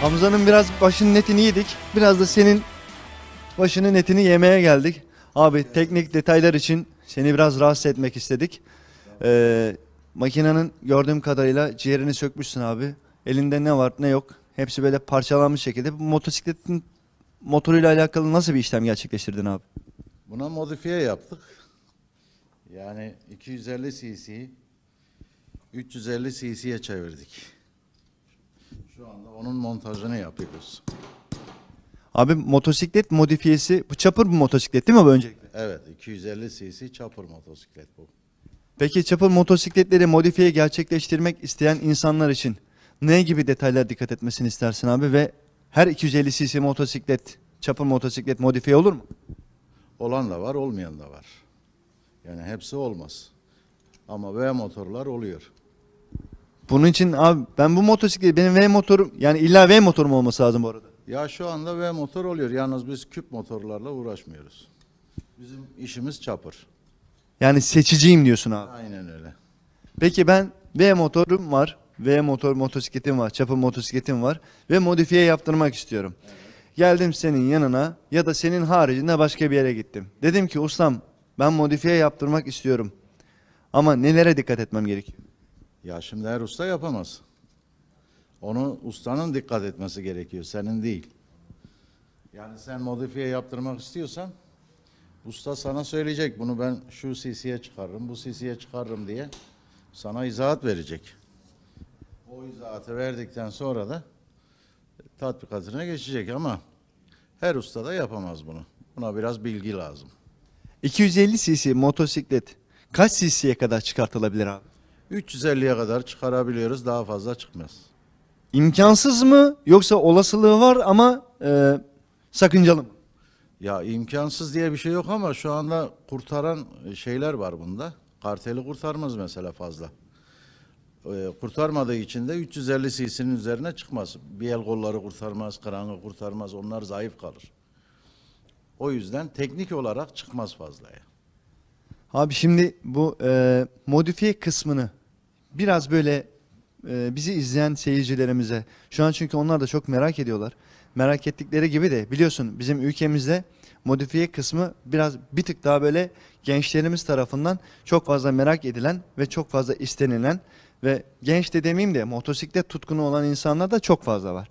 Hamza'nın biraz başının netini yedik. Biraz da senin başının netini yemeye geldik. Abi teknik detaylar için seni biraz rahatsız etmek istedik. Ee, makinenin gördüğüm kadarıyla ciğerini sökmüşsün abi. Elinde ne var ne yok. Hepsi böyle parçalanmış şekilde. Bu motosikletin motoruyla alakalı nasıl bir işlem gerçekleştirdin abi? Buna modifiye yaptık. Yani 250 cc 350 cc'ye çevirdik. Şu anda onun montajını yapıyoruz. Abi motosiklet modifiyesi, bu çapır bir motosiklet değil mi bu öncelikle? Evet, 250 cc çapır motosiklet bu. Peki çapır motosikletleri modifiye gerçekleştirmek isteyen insanlar için ne gibi detaylar dikkat etmesini istersin abi ve her 250 cc motosiklet, çapır motosiklet modifiye olur mu? Olan da var, olmayan da var. Yani hepsi olmaz. Ama V motorlar oluyor. Bunun için abi ben bu motosikleti benim V motorum yani illa V motorum olması lazım bu arada. Ya şu anda V motor oluyor. Yalnız biz küp motorlarla uğraşmıyoruz. Bizim işimiz çapır. Yani seçiciyim diyorsun abi. Aynen öyle. Peki ben V motorum var. V motor motosikletim var. Çapı motosikletim var. Ve modifiye yaptırmak istiyorum. Evet. Geldim senin yanına ya da senin haricinde başka bir yere gittim. Dedim ki ustam ben modifiye yaptırmak istiyorum. Ama nelere dikkat etmem gerekiyor? Ya şimdi her usta yapamaz. Onu ustanın dikkat etmesi gerekiyor, senin değil. Yani sen modifiye yaptırmak istiyorsan usta sana söyleyecek bunu ben şu CC'ye çıkarırım, bu CC'ye çıkarırım diye sana izahat verecek. O izahatı verdikten sonra da tatbikatına geçecek ama her usta da yapamaz bunu. Buna biraz bilgi lazım. 250 cc motosiklet kaç cc'ye kadar çıkartılabilir abi? 350'ye kadar çıkarabiliyoruz. Daha fazla çıkmaz. İmkansız mı yoksa olasılığı var ama e, sakıncalı mı? Ya imkansız diye bir şey yok ama şu anda kurtaran şeyler var bunda. Karteli kurtarmaz mesela fazla. Ee, kurtarmadığı için de 350 cc'nin üzerine çıkmaz. Bir el kolları kurtarmaz, kranı kurtarmaz. Onlar zayıf kalır. O yüzden teknik olarak çıkmaz fazlaya. Abi şimdi bu e, modifiye kısmını biraz böyle e, bizi izleyen seyircilerimize şu an çünkü onlar da çok merak ediyorlar. Merak ettikleri gibi de biliyorsun bizim ülkemizde modifiye kısmı biraz bir tık daha böyle gençlerimiz tarafından çok fazla merak edilen ve çok fazla istenilen ve genç de demeyeyim de motosiklet tutkunu olan insanlar da çok fazla var.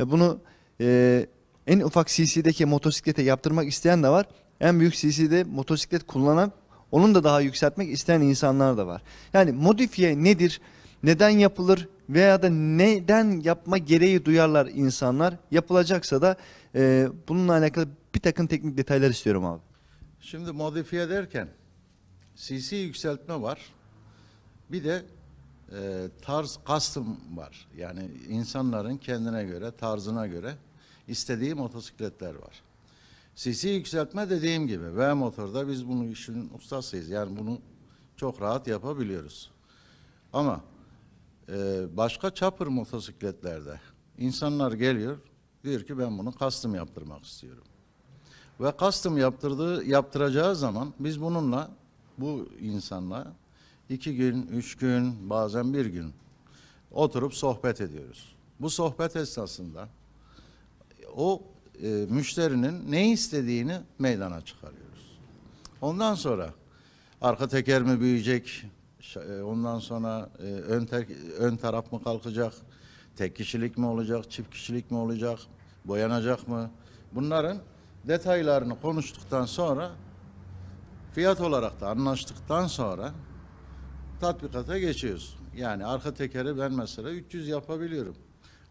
Ve bunu e, en ufak CC'deki motosiklete yaptırmak isteyen de var. En büyük CC'de motosiklet kullanan onun da daha yükseltmek isteyen insanlar da var. Yani modifiye nedir? Neden yapılır? Veya da neden yapma gereği duyarlar insanlar? Yapılacaksa da e, bununla alakalı bir takım teknik detaylar istiyorum abi. Şimdi modifiye derken CC yükseltme var. Bir de e, tarz custom var. Yani insanların kendine göre, tarzına göre istediği motosikletler var. Sisi yükseltme dediğim gibi V motorda biz bunu işin ustasıyız. Yani bunu çok rahat yapabiliyoruz. Ama e, başka çapır motosikletlerde insanlar geliyor diyor ki ben bunu kastım yaptırmak istiyorum. Ve kastım yaptırdığı yaptıracağı zaman biz bununla bu insanla iki gün, üç gün, bazen bir gün oturup sohbet ediyoruz. Bu sohbet esnasında o e, müşterinin ne istediğini meydana çıkarıyoruz. Ondan sonra arka teker mi büyüyecek, e, ondan sonra e, ön, ter, ön taraf mı kalkacak, tek kişilik mi olacak, çift kişilik mi olacak, boyanacak mı? Bunların detaylarını konuştuktan sonra fiyat olarak da anlaştıktan sonra tatbikata geçiyoruz. Yani arka tekeri ben mesela 300 yapabiliyorum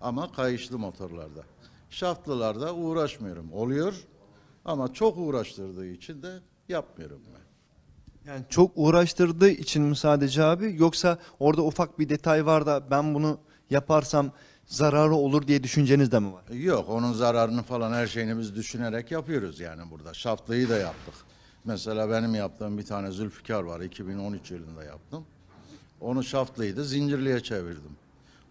ama kayışlı motorlarda. Şaftlılarda uğraşmıyorum. Oluyor ama çok uğraştırdığı için de yapmıyorum ben. Yani çok uğraştırdığı için mi sadece abi yoksa orada ufak bir detay var da ben bunu yaparsam zararı olur diye düşünceniz de mi var? Yok onun zararını falan her şeyini biz düşünerek yapıyoruz yani burada. Şaftlıyı da yaptık. Mesela benim yaptığım bir tane Zülfikar var 2013 yılında yaptım. Onu şaftlıydı zincirliye çevirdim.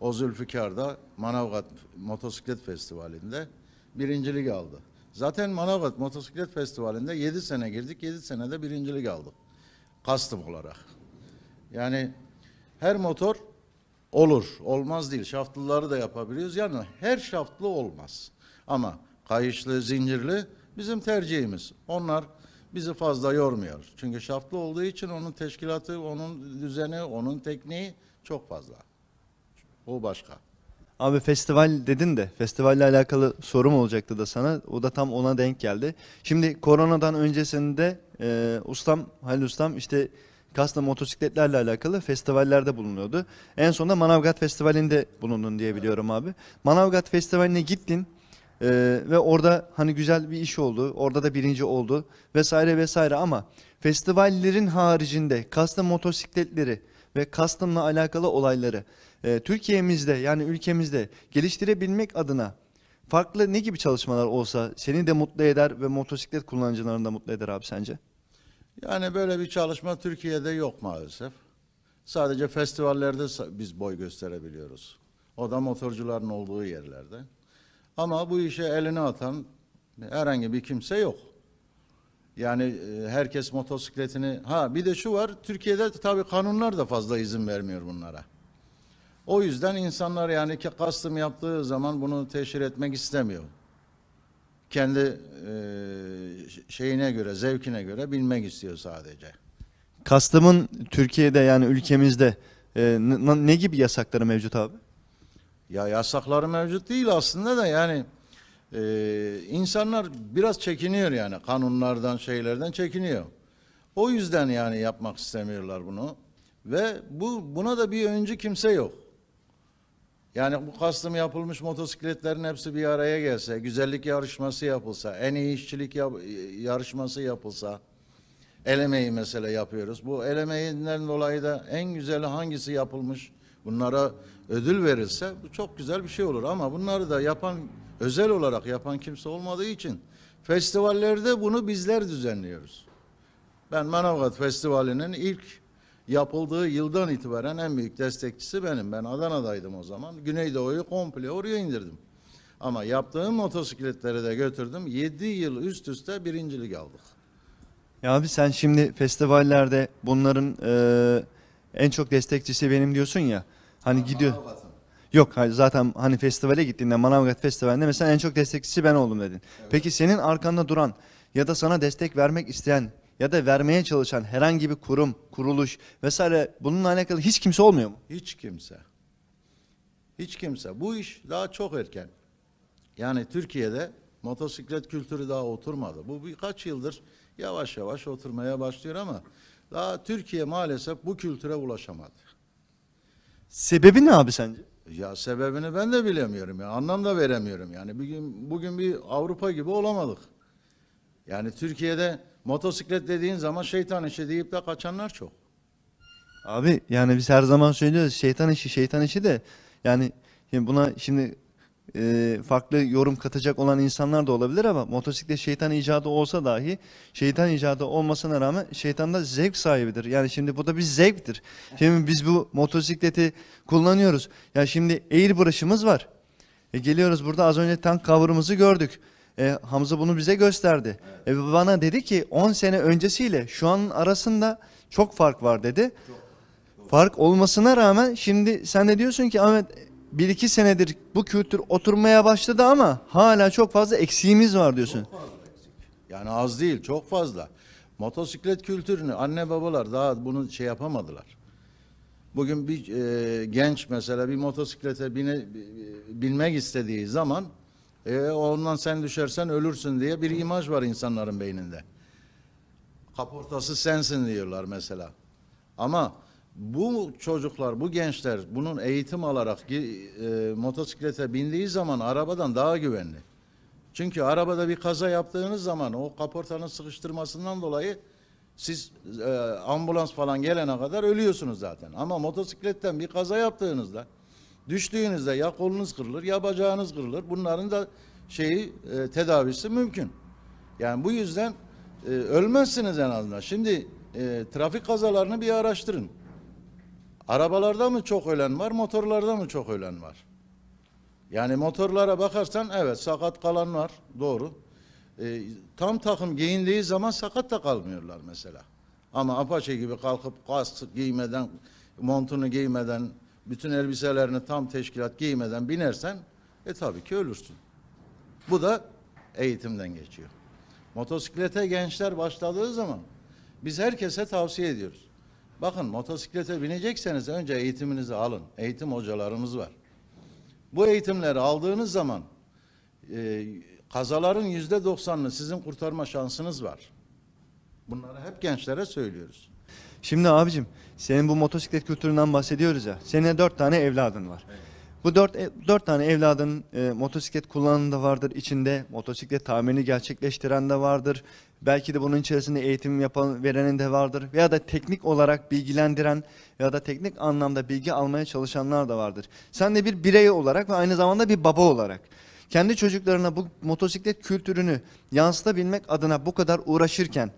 O Zülfikar'da Manavgat Motosiklet Festivali'nde birincilik aldı. Zaten Manavgat Motosiklet Festivali'nde 7 sene girdik, 7 senede birincilik aldık. Kastım olarak. Yani her motor olur, olmaz değil. Şaftlıları da yapabiliyoruz. Yani her şaftlı olmaz. Ama kayışlı, zincirli bizim tercihimiz. Onlar bizi fazla yormuyor. Çünkü şaftlı olduğu için onun teşkilatı, onun düzeni, onun tekniği çok fazla. O başka. Abi festival dedin de festivalle alakalı sorum olacaktı da sana. O da tam ona denk geldi. Şimdi koronadan öncesinde e, ustam Halil ustam işte Kasla motosikletlerle alakalı festivallerde bulunuyordu. En sonunda Manavgat Festivali'nde bulundun diye biliyorum abi. Manavgat Festivali'ne gittin e, ve orada hani güzel bir iş oldu. Orada da birinci oldu vesaire vesaire ama festivallerin haricinde Kasla motosikletleri ve Custom'la alakalı olayları e, Türkiye'mizde yani ülkemizde geliştirebilmek adına farklı ne gibi çalışmalar olsa seni de mutlu eder ve motosiklet kullanıcılarını da mutlu eder abi sence? Yani böyle bir çalışma Türkiye'de yok maalesef. Sadece festivallerde biz boy gösterebiliyoruz. O da motorcuların olduğu yerlerde. Ama bu işe elini atan herhangi bir kimse yok. Yani e, herkes motosikletini... Ha bir de şu var, Türkiye'de tabii kanunlar da fazla izin vermiyor bunlara. O yüzden insanlar yani ki kastım yaptığı zaman bunu teşhir etmek istemiyor. Kendi e, şeyine göre, zevkine göre bilmek istiyor sadece. Kastımın Türkiye'de yani ülkemizde e, ne gibi yasakları mevcut abi? Ya yasakları mevcut değil aslında da yani e, insanlar biraz çekiniyor yani kanunlardan şeylerden çekiniyor. O yüzden yani yapmak istemiyorlar bunu ve bu buna da bir öncü kimse yok. Yani bu kastım yapılmış motosikletlerin hepsi bir araya gelse, güzellik yarışması yapılsa, en iyi işçilik yap e, yarışması yapılsa, el emeği mesela yapıyoruz. Bu el emeğinden dolayı da en güzeli hangisi yapılmış bunlara ödül verilse bu çok güzel bir şey olur. Ama bunları da yapan, özel olarak yapan kimse olmadığı için festivallerde bunu bizler düzenliyoruz. Ben Manavgat Festivali'nin ilk yapıldığı yıldan itibaren en büyük destekçisi benim. Ben Adana'daydım o zaman. Güneydoğu'yu komple oraya indirdim. Ama yaptığım motosikletleri de götürdüm. 7 yıl üst üste birincilik aldık. Ya abi sen şimdi festivallerde bunların e, en çok destekçisi benim diyorsun ya. Hani ben gidiyor. Yok zaten hani festivale gittiğinde Manavgat Festivali'nde mesela en çok destekçisi ben oldum dedin. Evet. Peki senin arkanda duran ya da sana destek vermek isteyen ya da vermeye çalışan herhangi bir kurum, kuruluş vesaire bununla alakalı hiç kimse olmuyor mu? Hiç kimse. Hiç kimse. Bu iş daha çok erken. Yani Türkiye'de motosiklet kültürü daha oturmadı. Bu birkaç yıldır yavaş yavaş oturmaya başlıyor ama daha Türkiye maalesef bu kültüre ulaşamadı. Sebebi ne abi sence? Ya sebebini ben de bilemiyorum ya. Anlam da veremiyorum yani. Bugün, bugün bir Avrupa gibi olamadık. Yani Türkiye'de Motosiklet dediğin zaman şeytan işi deyip de kaçanlar çok. Abi yani biz her zaman söylüyoruz şeytan işi şeytan işi de yani şimdi buna şimdi e, farklı yorum katacak olan insanlar da olabilir ama motosiklet şeytan icadı olsa dahi şeytan icadı olmasına rağmen şeytan da zevk sahibidir. Yani şimdi bu da bir zevktir. Şimdi biz bu motosikleti kullanıyoruz. Ya yani şimdi airbrush'ımız var. E geliyoruz burada az önce tank kavurumuzu gördük. E, Hamza bunu bize gösterdi. Evet. E, bana dedi ki 10 sene öncesiyle şu an arasında çok fark var dedi. Çok, Fark olmasına rağmen şimdi sen de diyorsun ki Ahmet bir iki senedir bu kültür oturmaya başladı ama hala çok fazla eksiğimiz var diyorsun. Çok fazla eksik. Yani az değil çok fazla. Motosiklet kültürünü anne babalar daha bunu şey yapamadılar. Bugün bir e, genç mesela bir motosiklete bine, binmek istediği zaman e, ondan sen düşersen ölürsün diye bir imaj var insanların beyninde. Kaportası sensin diyorlar mesela. Ama bu çocuklar, bu gençler bunun eğitim alarak e, motosiklete bindiği zaman arabadan daha güvenli. Çünkü arabada bir kaza yaptığınız zaman o kaportanın sıkıştırmasından dolayı siz e, ambulans falan gelene kadar ölüyorsunuz zaten. Ama motosikletten bir kaza yaptığınızda Düştüğünüzde ya kolunuz kırılır ya bacağınız kırılır. Bunların da şeyi e, tedavisi mümkün. Yani bu yüzden e, ölmezsiniz en azından. Şimdi e, trafik kazalarını bir araştırın. Arabalarda mı çok ölen var, motorlarda mı çok ölen var? Yani motorlara bakarsan evet sakat kalan var, doğru. E, tam takım giyindiği zaman sakat da kalmıyorlar mesela. Ama apaçe gibi kalkıp kask giymeden, montunu giymeden bütün elbiselerini tam teşkilat giymeden binersen e tabii ki ölürsün. Bu da eğitimden geçiyor. Motosiklete gençler başladığı zaman biz herkese tavsiye ediyoruz. Bakın motosiklete binecekseniz önce eğitiminizi alın. Eğitim hocalarımız var. Bu eğitimleri aldığınız zaman e, kazaların yüzde doksanını sizin kurtarma şansınız var. Bunları hep gençlere söylüyoruz. Şimdi abicim senin bu motosiklet kültüründen bahsediyoruz ya. Senin dört tane evladın var. Evet. Bu dört, e, dört tane evladın e, motosiklet kullanan da vardır içinde, motosiklet tamirini gerçekleştiren de vardır. Belki de bunun içerisinde eğitim yapan verenin de vardır. Veya da teknik olarak bilgilendiren ya da teknik anlamda bilgi almaya çalışanlar da vardır. Sen de bir birey olarak ve aynı zamanda bir baba olarak kendi çocuklarına bu motosiklet kültürünü yansıtabilmek adına bu kadar uğraşırken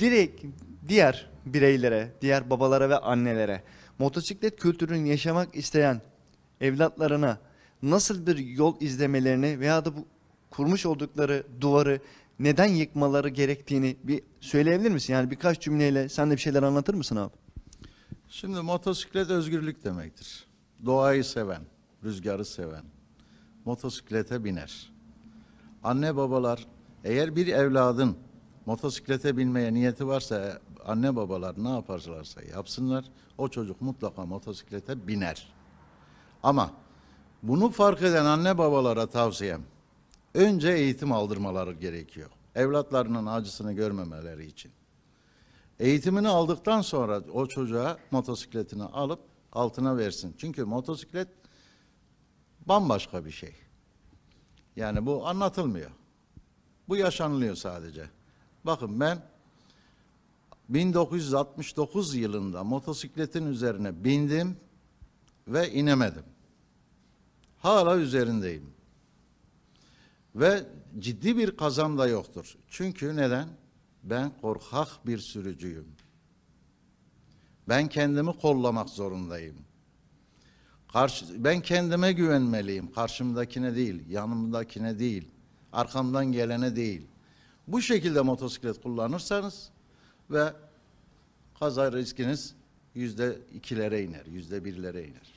direkt diğer bireylere, diğer babalara ve annelere motosiklet kültürünü yaşamak isteyen evlatlarına nasıl bir yol izlemelerini veya da bu kurmuş oldukları duvarı neden yıkmaları gerektiğini bir söyleyebilir misin? Yani birkaç cümleyle sen de bir şeyler anlatır mısın abi? Şimdi motosiklet özgürlük demektir. Doğayı seven, rüzgarı seven motosiklete biner. Anne babalar eğer bir evladın motosiklete binmeye niyeti varsa anne babalar ne yaparlarsa yapsınlar o çocuk mutlaka motosiklete biner. Ama bunu fark eden anne babalara tavsiyem önce eğitim aldırmaları gerekiyor. Evlatlarının acısını görmemeleri için. Eğitimini aldıktan sonra o çocuğa motosikletini alıp altına versin. Çünkü motosiklet bambaşka bir şey. Yani bu anlatılmıyor. Bu yaşanılıyor sadece. Bakın ben 1969 yılında motosikletin üzerine bindim ve inemedim. Hala üzerindeyim. Ve ciddi bir kazam da yoktur. Çünkü neden? Ben korkak bir sürücüyüm. Ben kendimi kollamak zorundayım. Karşı, ben kendime güvenmeliyim. Karşımdakine değil, yanımdakine değil, arkamdan gelene değil. Bu şekilde motosiklet kullanırsanız ve kaza riskiniz yüzde ikilere iner, yüzde birlere iner.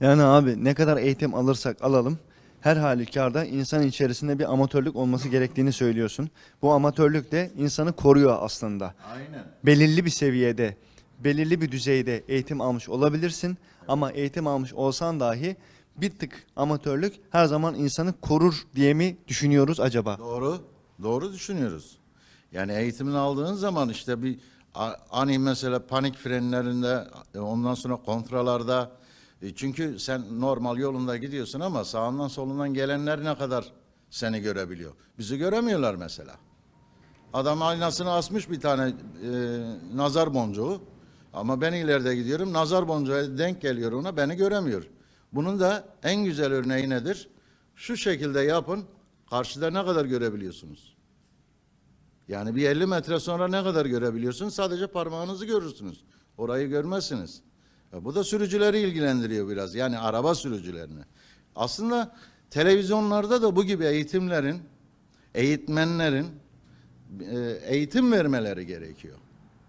Yani abi ne kadar eğitim alırsak alalım her halükarda insan içerisinde bir amatörlük olması gerektiğini söylüyorsun. Bu amatörlük de insanı koruyor aslında. Aynen. Belirli bir seviyede, belirli bir düzeyde eğitim almış olabilirsin ama eğitim almış olsan dahi bir tık amatörlük her zaman insanı korur diye mi düşünüyoruz acaba? Doğru, doğru düşünüyoruz. Yani eğitimini aldığın zaman işte bir ani mesela panik frenlerinde e, ondan sonra kontralarda e, çünkü sen normal yolunda gidiyorsun ama sağından solundan gelenler ne kadar seni görebiliyor. Bizi göremiyorlar mesela. Adam aynasını asmış bir tane e, nazar boncuğu. Ama ben ileride gidiyorum. Nazar boncuğa denk geliyor ona beni göremiyor. Bunun da en güzel örneği nedir? Şu şekilde yapın. Karşıda ne kadar görebiliyorsunuz? Yani bir 50 metre sonra ne kadar görebiliyorsunuz? Sadece parmağınızı görürsünüz. Orayı görmezsiniz. Ya bu da sürücüleri ilgilendiriyor biraz. Yani araba sürücülerini. Aslında televizyonlarda da bu gibi eğitimlerin, eğitmenlerin e, eğitim vermeleri gerekiyor.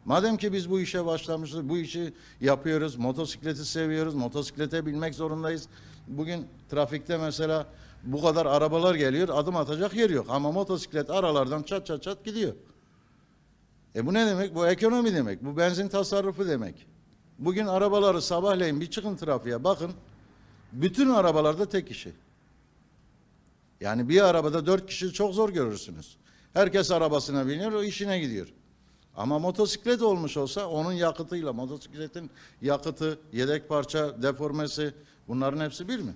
Madem ki biz bu işe başlamışız, bu işi yapıyoruz, motosikleti seviyoruz, motosiklete bilmek zorundayız. Bugün trafikte mesela bu kadar arabalar geliyor, adım atacak yer yok. Ama motosiklet aralardan çat çat çat gidiyor. E bu ne demek? Bu ekonomi demek. Bu benzin tasarrufu demek. Bugün arabaları sabahleyin bir çıkın trafiğe bakın. Bütün arabalarda tek kişi. Yani bir arabada dört kişi çok zor görürsünüz. Herkes arabasına biniyor, o işine gidiyor. Ama motosiklet olmuş olsa onun yakıtıyla, motosikletin yakıtı, yedek parça, deformesi bunların hepsi bir mi?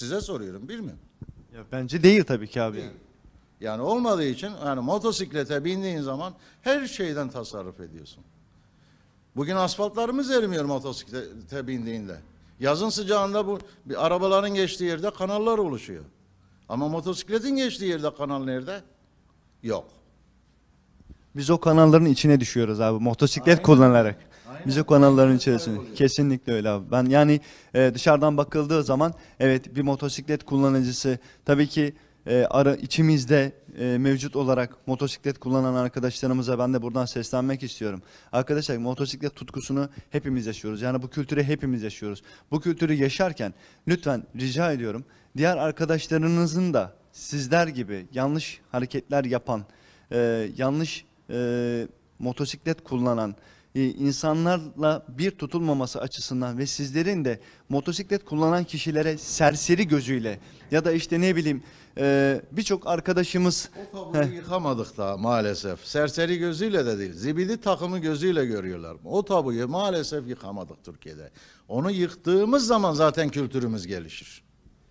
Size soruyorum bilmiyorum. Ya bence değil tabii ki abi. Değil. Yani. olmadığı için yani motosiklete bindiğin zaman her şeyden tasarruf ediyorsun. Bugün asfaltlarımız erimiyor motosiklete bindiğinde. Yazın sıcağında bu bir arabaların geçtiği yerde kanallar oluşuyor. Ama motosikletin geçtiği yerde kanal nerede? Yok. Biz o kanalların içine düşüyoruz abi motosiklet Aynen. kullanarak. Müzik kanallarının içerisinde. Kesinlikle öyle abi. Ben yani e, dışarıdan bakıldığı zaman evet bir motosiklet kullanıcısı tabii ki e, ara, içimizde e, mevcut olarak motosiklet kullanan arkadaşlarımıza ben de buradan seslenmek istiyorum. Arkadaşlar motosiklet tutkusunu hepimiz yaşıyoruz. Yani bu kültürü hepimiz yaşıyoruz. Bu kültürü yaşarken lütfen rica ediyorum diğer arkadaşlarınızın da sizler gibi yanlış hareketler yapan, e, yanlış e, motosiklet kullanan, ee, insanlarla bir tutulmaması açısından ve sizlerin de motosiklet kullanan kişilere serseri gözüyle ya da işte ne bileyim e, birçok arkadaşımız O tabuyu yıkamadık da maalesef. Serseri gözüyle de değil, zibidi takımı gözüyle görüyorlar. O tabuyu maalesef yıkamadık Türkiye'de. Onu yıktığımız zaman zaten kültürümüz gelişir.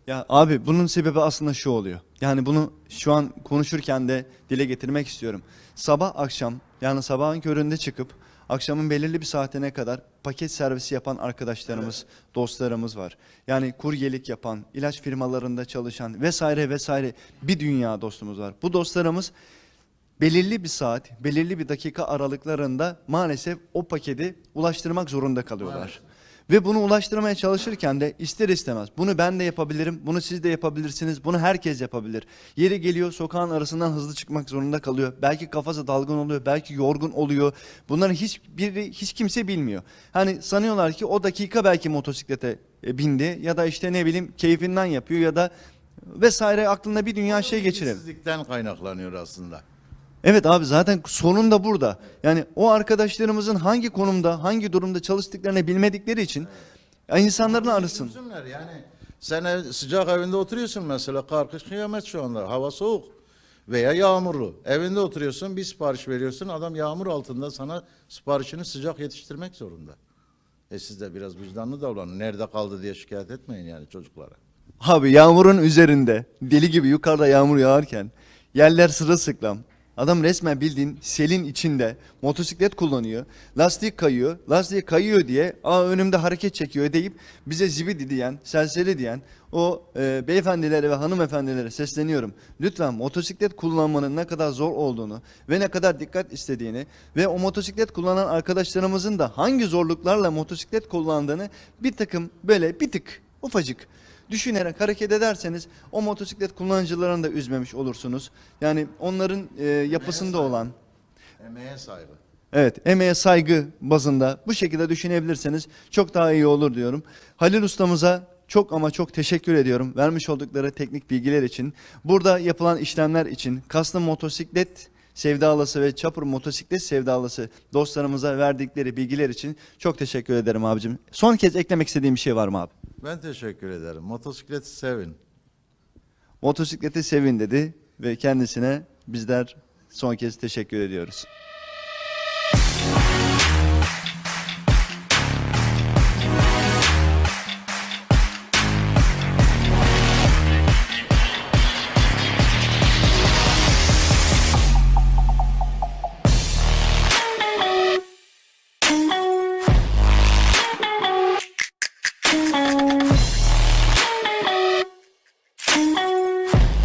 ya abi bunun sebebi aslında şu oluyor. Yani bunu şu an konuşurken de dile getirmek istiyorum. Sabah akşam yani sabahın köründe çıkıp akşamın belirli bir saatine kadar paket servisi yapan arkadaşlarımız, evet. dostlarımız var. Yani kuryelik yapan, ilaç firmalarında çalışan vesaire vesaire bir dünya dostumuz var. Bu dostlarımız belirli bir saat, belirli bir dakika aralıklarında maalesef o paketi ulaştırmak zorunda kalıyorlar. Evet. Ve bunu ulaştırmaya çalışırken de ister istemez bunu ben de yapabilirim, bunu siz de yapabilirsiniz, bunu herkes yapabilir. Yeri geliyor sokağın arasından hızlı çıkmak zorunda kalıyor. Belki kafası dalgın oluyor, belki yorgun oluyor. Bunları hiçbiri, hiç kimse bilmiyor. Hani sanıyorlar ki o dakika belki motosiklete e, bindi ya da işte ne bileyim keyfinden yapıyor ya da vesaire aklında bir dünya şey geçirelim. kaynaklanıyor aslında. Evet abi zaten sorun da burada. Yani o arkadaşlarımızın hangi konumda, hangi durumda çalıştıklarını bilmedikleri için evet. insanların arasın. Yani sen sıcak evinde oturuyorsun mesela kar kış kıyamet şu anda hava soğuk veya yağmurlu. Evinde oturuyorsun bir sipariş veriyorsun adam yağmur altında sana siparişini sıcak yetiştirmek zorunda. E siz de biraz vicdanlı davranın. Nerede kaldı diye şikayet etmeyin yani çocuklara. Abi yağmurun üzerinde deli gibi yukarıda yağmur yağarken yerler sırasıklam. Adam resmen bildiğin selin içinde motosiklet kullanıyor. Lastik kayıyor. Lastik kayıyor diye aa önümde hareket çekiyor deyip bize zibidi diyen, serseri diyen o e, beyefendilere ve hanımefendilere sesleniyorum. Lütfen motosiklet kullanmanın ne kadar zor olduğunu ve ne kadar dikkat istediğini ve o motosiklet kullanan arkadaşlarımızın da hangi zorluklarla motosiklet kullandığını bir takım böyle bir tık ufacık düşünerek hareket ederseniz o motosiklet kullanıcılarını da üzmemiş olursunuz. Yani onların e, yapısında olan emeğe saygı. Evet, emeğe saygı bazında bu şekilde düşünebilirseniz çok daha iyi olur diyorum. Halil ustamıza çok ama çok teşekkür ediyorum vermiş oldukları teknik bilgiler için. Burada yapılan işlemler için kaslı motosiklet sevdalısı ve çapur motosiklet sevdalısı dostlarımıza verdikleri bilgiler için çok teşekkür ederim abicim. Son kez eklemek istediğim bir şey var mı abi? Ben teşekkür ederim. Motosikleti sevin. Motosikleti sevin dedi ve kendisine bizler son kez teşekkür ediyoruz.